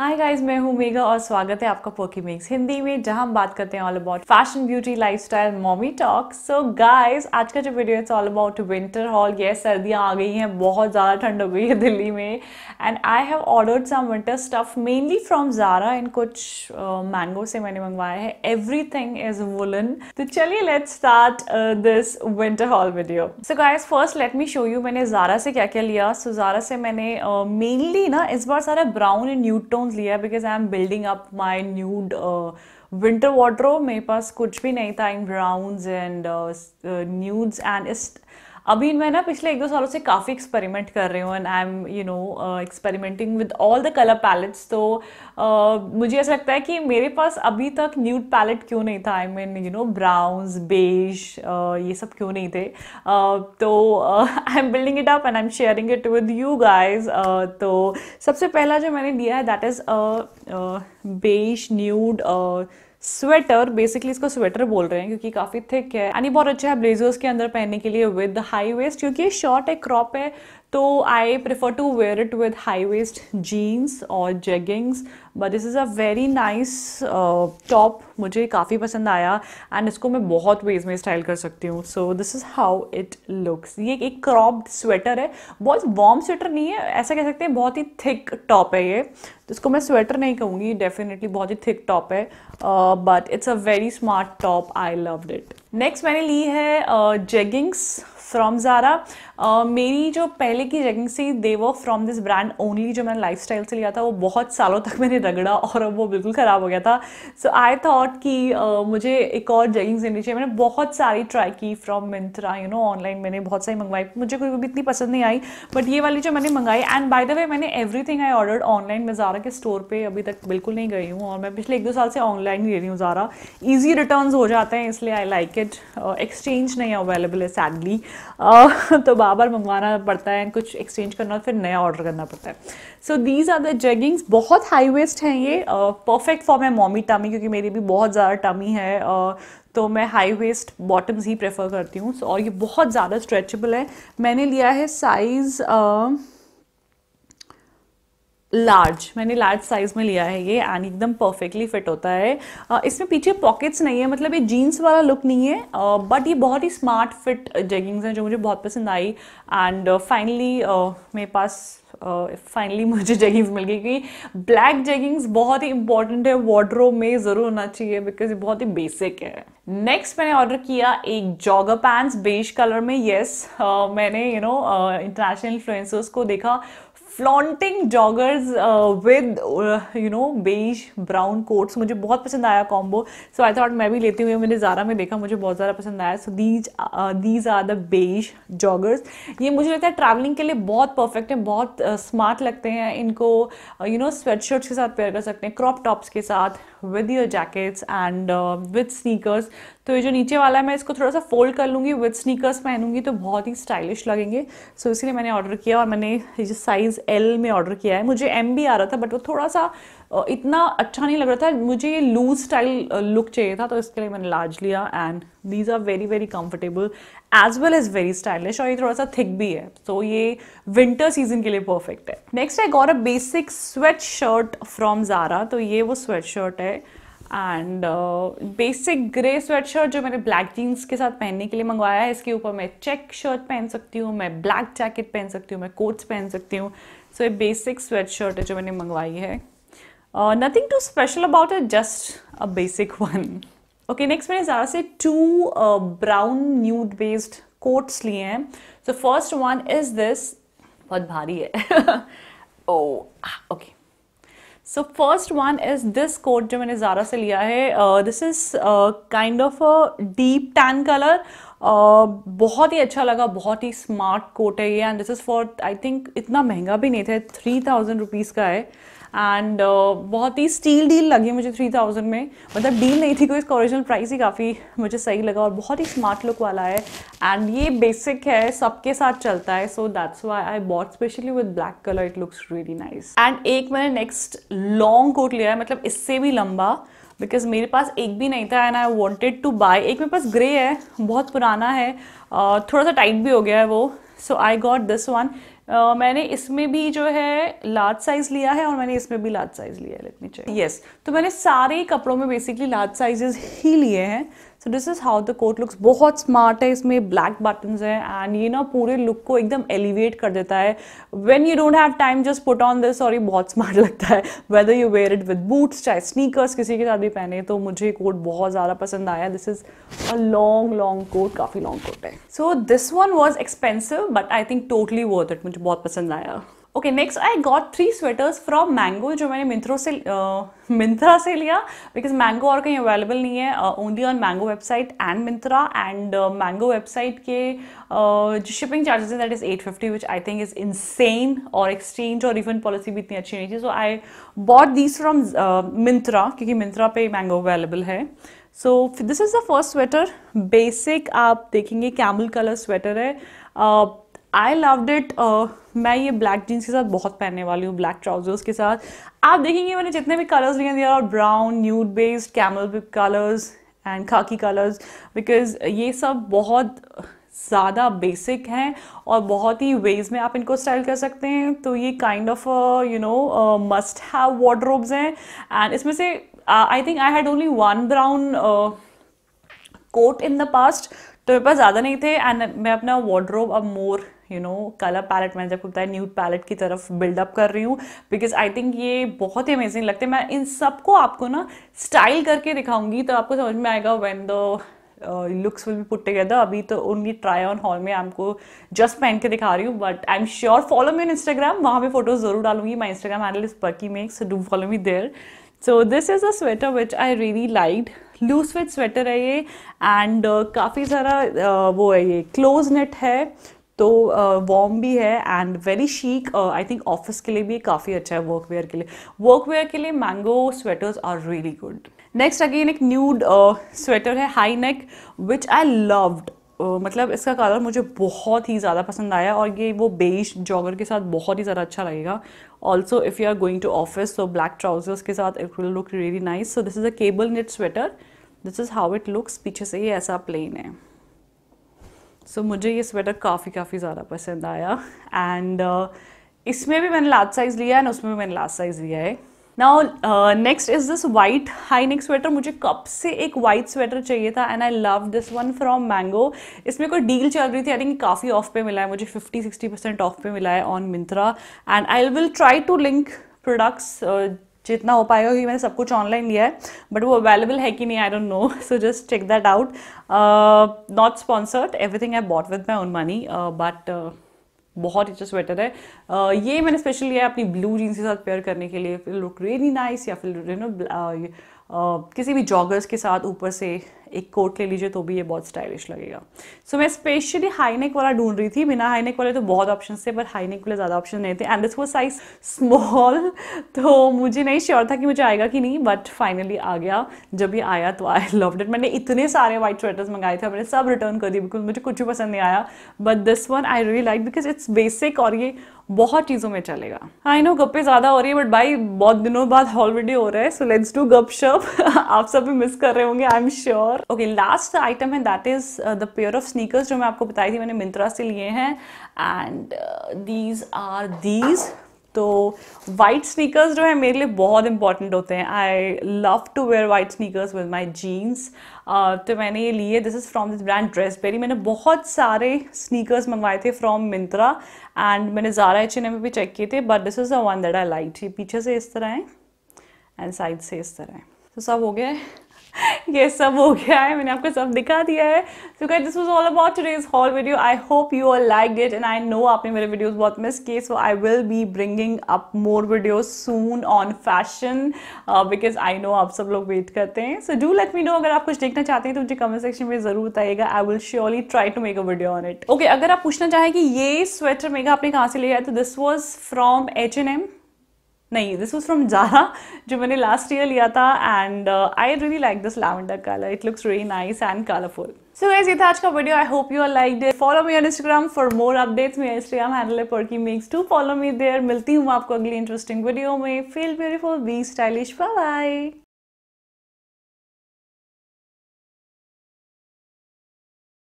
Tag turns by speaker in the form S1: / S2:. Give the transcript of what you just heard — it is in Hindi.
S1: हाय गाइस मैं हूँ मेघा और स्वागत है आपका पोकी मेक्स हिंदी में जहाँ हम बात करते हैं all about fashion beauty lifestyle mommy talk so guys आज का जो video it's all about winter haul ये सर्दियाँ आ गई हैं बहुत ज़्यादा ठंड हो गई है दिल्ली में and I have ordered some winter stuff mainly from Zara इन कुछ मैंगो uh, से मैंने मंगवाया है एवरी थिंग इज वुलन तो चलिए let start this winter haul video so guys first let me show you मैंने जारा से क्या क्या लिया सो so, जारा से मैंने मेनली uh, ना इस बार सारा ब्राउन एंड न्यूटोन यूनिफॉर्म्स लिया है because I am building up my nude winter wardrobe मेरे पास कुछ भी नहीं था in browns and nudes and इस अभी मैं ना पिछले एक दो सालों से काफ़ी एक्सपेरिमेंट कर रही हूँ and I am you know experimenting with all the colour palettes तो uh, मुझे ऐसा लगता है कि मेरे पास अभी तक न्यूड पैलेट क्यों नहीं था I mean you know browns beige ये सब क्यों नहीं थे uh, तो I am building it up and I am sharing it with you guys तो सबसे पहला जो मैंने दिया है that is beige nude sweater basically इसको स्वेटर बोल रहे हैं क्योंकि काफ़ी थिक है एंड ये बहुत अच्छा है ब्लेजर्स के अंदर पहनने के लिए विद हाई वेस्ट क्योंकि ये शॉर्ट है क्रॉप है तो I prefer to wear it with high waist jeans और jeggings but this is a very nice top मुझे काफ़ी पसंद आया एंड इसको मैं बहुत वेज में स्टाइल कर सकती हूँ so this is how it looks ये एक क्रॉप्ड स्वेटर है बहुत वार्म स्वेटर नहीं है ऐसा कह सकते हैं बहुत ही थिक टॉप है ये तो इसको मैं स्वेटर नहीं कहूँगी डेफिनेटली बहुत ही थिक टॉप है but it's a very smart top I love it next मैंने ली है jeggings uh, from Zara uh, मेरी जो पहले की जेगिंग थी they were from this brand only जो मैंने लाइफ से लिया था वो बहुत सालों तक मैंने रगड़ा और वो बिल्कुल ख़राब हो गया था सो आई थॉट कि uh, मुझे एक और जेगिंग्स लेनी चाहिए मैंने बहुत सारी ट्राई की from Myntra you know online मैंने बहुत सारी मंगवाई मुझे कोई भी इतनी पसंद नहीं आई बट ये वाली जो मैंने मंगाई एंड बाय द वे मैंने एवरीथिंग आई ऑर्डर ऑनलाइन मैं ज़ारा के स्टोर पर अभी तक बिल्कुल नहीं गई हूँ और मैं पिछले एक दो साल से ऑनलाइन ही ले रही हूँ ज़ारा ईजी रिटर्न हो जाते हैं इसलिए आई लाइक इट एक्सचेंज नहीं अवेलेबल है सैडली तो बार बार मंगवाना पड़ता है कुछ एक्सचेंज करना और फिर नया ऑर्डर करना पड़ता है so these are the jeggings बहुत हाई वेस्ट हैं ये perfect for my mommy tummy क्योंकि मेरी भी बहुत ज़्यादा टमी है uh, तो मैं हाई वेस्ट बॉटम्स ही प्रेफर करती हूँ so, और ये बहुत ज़्यादा स्ट्रेचेबल है मैंने लिया है साइज़ लार्ज मैंने लार्ज साइज़ में लिया है ये एंड एकदम परफेक्टली फिट होता है इसमें पीछे पॉकेट्स नहीं है मतलब ये जीन्स वाला लुक नहीं है बट ये बहुत ही स्मार्ट फिट जेगिंग्स हैं जो मुझे बहुत पसंद आई एंड फाइनली मेरे पास फाइनली मुझे जेगिंग्स मिल गई क्योंकि ब्लैक जेगिंग्स बहुत ही इंपॉर्टेंट है वार्ड्रोब में ज़रूर होना चाहिए बिकॉज ये बहुत ही बेसिक है नेक्स्ट मैंने ऑर्डर किया एक जॉगर पैंट्स बेज कलर में येस yes, uh, मैंने यू नो इंटरनेशनल इन्फ्लुएंसर्स को देखा flaunting joggers with you know beige brown coats मुझे बहुत पसंद आया कॉम्बो सो आई थॉट मैं भी लेती हुई मैंने ज़ारा में देखा मुझे बहुत ज़्यादा पसंद आया so these these are the beige joggers ये मुझे लगता है ट्रैवलिंग के लिए बहुत परफेक्ट है बहुत स्मार्ट uh, लगते हैं इनको यू नो स्वेट शर्ट्स के साथ पेयर कर सकते हैं क्रॉप टॉप्स के साथ with your jackets and with sneakers तो ये जो नीचे वाला है मैं इसको थोड़ा सा फोल्ड कर लूँगी विद स्नीकर्स पहनूंगी तो बहुत ही स्टाइलिश लगेंगे सो so, इसलिए मैंने ऑर्डर किया और मैंने जो साइज़ एल में ऑर्डर किया है मुझे एम भी आ रहा था बट वो थोड़ा सा uh, इतना अच्छा नहीं लग रहा था मुझे ये लूज स्टाइल लुक चाहिए था तो इसके लिए मैंने लार्ज लिया and these are very very comfortable as well as very stylish और ये थोड़ा सा थिक भी है सो so, ये विंटर सीजन के लिए परफेक्ट है नेक्स्ट है गौर a basic sweatshirt from Zara तो ये वो स्वेट शर्ट है and basic grey sweatshirt जो मैंने ब्लैक जीन्स के साथ पहनने के लिए मंगवाया है इसके ऊपर मैं चेक शर्ट पहन सकती हूँ मैं ब्लैक जैकेट पहन सकती हूँ मैं कोट्स पहन सकती हूँ सो ये बेसिक स्वेट शर्ट है जो मैंने मंगवाई है nothing too special about it just a basic one okay next मैंने ज़ारा से two brown nude based coats लिए हैं so first one is this बहुत भारी है oh okay so first one is this coat जो मैंने ज़ारा से लिया है this is kind of a deep tan colour बहुत ही अच्छा लगा बहुत ही स्मार्ट कोट है ये and this is for I think इतना महंगा भी नहीं था थ्री थाउजेंड रुपीज़ का है एंड uh, बहुत ही स्टील डील लगी मुझे थ्री थाउजेंड में मतलब डील नहीं थी कोई इसका ओरिजिनल प्राइस ही काफ़ी मुझे सही लगा और बहुत ही स्मार्ट लुक वाला है एंड ये बेसिक है सबके साथ चलता है so that's why I bought specially with black colour it looks really nice and एक मैंने नेक्स्ट लॉन्ग कोट लिया है मतलब इससे भी लंबा बिकॉज मेरे पास एक भी नहीं था and I wanted to buy एक मेरे पास ग्रे है बहुत पुराना है थोड़ा सा टाइट भी हो गया है वो so I got this one Uh, मैंने इसमें भी जो है लार्ज साइज़ लिया है और मैंने इसमें भी लार्ज साइज़ लिया है लेट मी चेक यस तो मैंने सारे कपड़ों में बेसिकली लार्ज साइजेस ही लिए हैं so this is how the coat looks बहुत स्मार्ट है इसमें ब्लैक बटन हैं एंड ये ना पूरे लुक को एकदम एलिवेट कर देता है when you don't have time just put on this और ये बहुत स्मार्ट लगता है whether you wear it with boots चाहे स्नीकर्स किसी के साथ भी पहने तो मुझे कोट बहुत ज़्यादा पसंद आया this is a long long coat काफ़ी लॉन्ग कोट है so this one was expensive but I think totally worth it मुझे बहुत पसंद आया okay next I got three sweaters from Mango जो मैंने मिंत्रो से मिंत्रा से लिया बिकॉज मैंगो और कहीं अवेलेबल नहीं है only on Mango website and Myntra and Mango website के जो शिपिंग चार्जेस हैं that is at fifty which I think is insane और एक्सचेंज और रिफंड पॉलिसी भी इतनी अच्छी नहीं थी so I bought these from Myntra क्योंकि मिंत्रा पे मैंगो अवेलेबल है so this is the first sweater basic आप देखेंगे कैमल कलर स्वेटर है uh, आई लव इट मैं ये ब्लैक जीन्स के साथ बहुत पहनने वाली हूँ ब्लैक ट्राउजर्स के साथ आप देखेंगे मैंने जितने भी कलर्स लिए दिया और brown nude based camel colours and khaki colours because ये सब बहुत ज़्यादा बेसिक हैं और बहुत ही वेज में आप इनको स्टाइल कर सकते हैं तो ये kind of you know must have wardrobes हैं एंड इसमें से I think I had only one brown coat in the past तो मेरे पास ज़्यादा नहीं थे एंड मैं अपना वॉड्रोब अब more you know colour palette मैंने जब खुलता है न्यूड पैलेट की तरफ बिल्डअप कर रही हूँ बिकॉज आई थिंक ये बहुत ही अमेजिंग लगते हैं मैं इन सबको आपको ना स्टाइल करके दिखाऊंगी तो आपको समझ में आएगा when the looks will be put together अभी तो ओनली ट्राई ऑन हॉल में आपको जस्ट पहन के दिखा रही हूँ but I am sure follow me in Instagram वहाँ पे फोटोज जरूर डालूंगी my Instagram handle is bucky makes do follow me there so this is a sweater which I really like loose fit sweater है ये एंड uh, काफ़ी सारा uh, वो है ये क्लोज नेट है तो वॉम भी है and very chic I think office के लिए भी काफ़ी अच्छा है वर्कवेयर के लिए वर्कवेयर के लिए Mango sweaters are really good next again एक न्यूड स्वेटर है high neck which I loved मतलब इसका कलर मुझे बहुत ही ज़्यादा पसंद आया और ये वो बेज जॉगर के साथ बहुत ही ज़्यादा अच्छा लगेगा also if you are going to office तो ब्लैक ट्राउजर्स के साथ it will look really nice so this is a cable knit sweater this is how it looks पीछे से ये ऐसा प्लेन है सो so, मुझे ये स्वेटर काफ़ी काफ़ी ज़्यादा पसंद आया एंड uh, इसमें भी मैंने लार्ज साइज़ लिया एंड उसमें भी मैंने लार्ज साइज़ लिया है now next is this white high neck sweater मुझे कब से एक वाइट स्वेटर चाहिए था and I love this one from Mango इसमें कोई डील चल रही थी आई थिंक काफ़ी ऑफ पे मिला है मुझे 50 60 परसेंट ऑफ पे मिला है on Myntra and I will try to link products जितना हो पाएगा क्योंकि मैंने सब कुछ ऑनलाइन लिया है बट वो अवेलेबल है कि नहीं I don't know so just check that out not sponsored everything I bought with my own money but बहुत अच्छा स्वेटर है uh, ये मैंने स्पेशल लिया अपनी ब्लू जीन्स के साथ पेयर करने के लिए फिर लुक रेनी नाइस या फिर uh, यू नो uh, किसी भी जॉगर्स के साथ ऊपर से एक कोट ले लीजिए तो भी ये बहुत स्टाइलिश लगेगा सो so, मैं स्पेशली हाईनेक वाला ढूंढ रही थी बिना हाईनेक वाले तो बहुत ऑप्शन थे बट हाईनेक वाले ज़्यादा ऑप्शन नहीं थे एंड दिस वो साइज स्मॉल तो मुझे नहीं श्योर था कि मुझे आएगा कि नहीं बट फाइनली आ गया जब ये आया तो आई लव इट मैंने इतने सारे व्हाइट स्वेटर्स मंगाए थे मैंने सब रिटर्न कर दिए बिकॉज मुझे कुछ भी पसंद नहीं आया but this one I really like because it's basic और ये बहुत चीज़ों में चलेगा आई हाँ, नो गप्पे ज़्यादा हो रही है बट भाई बहुत दिनों बाद हॉलीडे हो रहा है सो लेट्स डू गप शप आप सब भी मिस कर रहे होंगे I am sure okay last item है that is the pair of sneakers जो मैं आपको बताई थी मैंने मिंत्रा से लिए हैं एंड दीज आर दीज तो वाइट स्नीकर्स जो है मेरे लिए बहुत इंपॉर्टेंट होते हैं I love to wear white sneakers with my jeans तो मैंने ये लिए this is from this brand Dressberry मैंने बहुत सारे स्नीकर्स मंगवाए थे फ्रॉम मिंत्रा एंड मैंने ज़ारा एच एन एम भी चेक किए थे but this is the one that I liked ये पीछे से इस तरह है एंड साइड से इस तरह है तो सब हो गया है ये सब हो गया है मैंने आपको सब दिखा दिया है so guys this was all about today's haul video I hope you all like it and I know आपने मेरे वीडियोस बहुत मिस किए so I will be bringing up more videos soon on fashion because I know आप सब लोग वेट करते हैं so do let me know अगर आप कुछ देखना चाहते हैं तो मुझे कमेंट सेक्शन में ज़रूर बताइएगा I will surely try to make a video on it okay अगर आप पूछना चाहें कि ये स्वेटर मेगा आपने कहाँ से लिया है तो this was from H N M नहीं दिस वॉज फ्रॉम जारा जो मैंने लास्ट ईयर लिया था and I really like this lavender colour it looks really nice and colourful so guys ये था आज का video I hope you are like डे follow me on Instagram for more updates मेरा इंस्टाग्राम हैंडल है perky makes to follow me there मिलती हूँ आपको अगली इंटरेस्टिंग वीडियो में feel beautiful be stylish bye